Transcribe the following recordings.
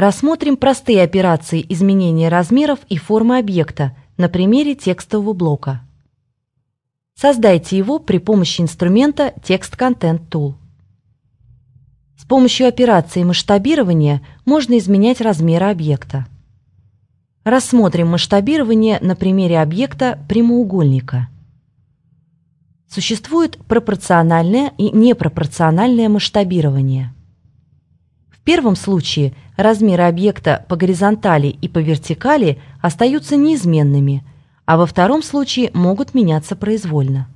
Рассмотрим простые операции изменения размеров и формы объекта на примере текстового блока. Создайте его при помощи инструмента Text Content Tool. С помощью операции масштабирования можно изменять размеры объекта. Рассмотрим масштабирование на примере объекта прямоугольника. Существует пропорциональное и непропорциональное масштабирование – первом случае размеры объекта по горизонтали и по вертикали остаются неизменными, а во втором случае могут меняться произвольно.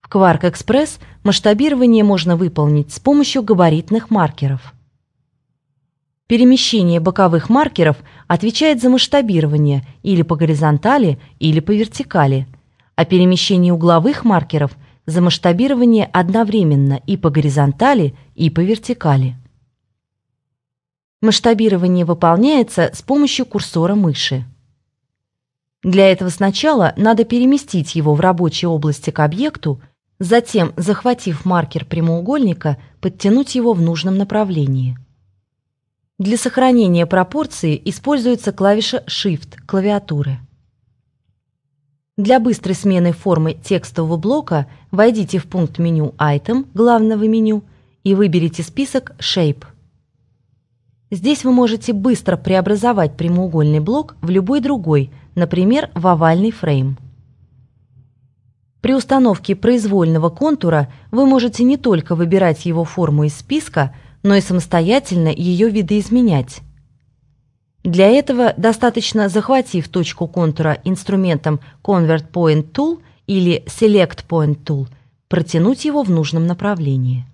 В Quark-экспресс масштабирование можно выполнить с помощью габаритных маркеров. Перемещение боковых маркеров отвечает за масштабирование или по горизонтали, или по вертикали, а перемещение угловых маркеров – за масштабирование одновременно и по горизонтали, и по вертикали. Масштабирование выполняется с помощью курсора мыши. Для этого сначала надо переместить его в рабочей области к объекту, затем, захватив маркер прямоугольника, подтянуть его в нужном направлении. Для сохранения пропорции используется клавиша Shift клавиатуры. Для быстрой смены формы текстового блока войдите в пункт меню «Item» главного меню и выберите список «Shape». Здесь вы можете быстро преобразовать прямоугольный блок в любой другой, например, в овальный фрейм. При установке произвольного контура вы можете не только выбирать его форму из списка, но и самостоятельно ее видоизменять. Для этого достаточно, захватив точку контура инструментом Convert Point Tool или Select Point Tool, протянуть его в нужном направлении.